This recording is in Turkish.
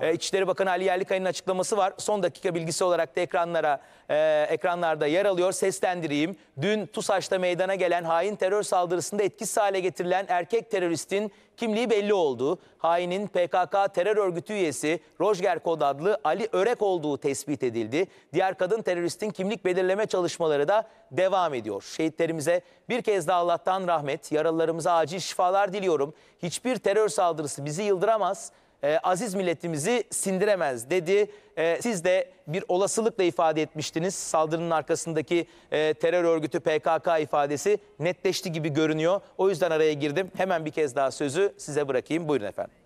Ee, İçişleri Bakanı Ali Yerlikaya'nın açıklaması var. Son dakika bilgisi olarak da ekranlara e, ekranlarda yer alıyor. Seslendireyim. Dün TUSAŞ'ta meydana gelen hain terör saldırısında etkisiz hale getirilen erkek teröristin kimliği belli oldu. Hainin PKK terör örgütü üyesi Rojger Kod adlı Ali Örek olduğu tespit edildi. Diğer kadın teröristin kimlik belirleme çalışmaları da devam ediyor. Şehitlerimize bir kez daha Allah'tan rahmet, yaralılarımıza acil şifalar diliyorum. Hiçbir terör saldırısı bizi yıldıramaz e, aziz milletimizi sindiremez dedi. E, siz de bir olasılıkla ifade etmiştiniz. Saldırının arkasındaki e, terör örgütü PKK ifadesi netleşti gibi görünüyor. O yüzden araya girdim. Hemen bir kez daha sözü size bırakayım. Buyurun efendim.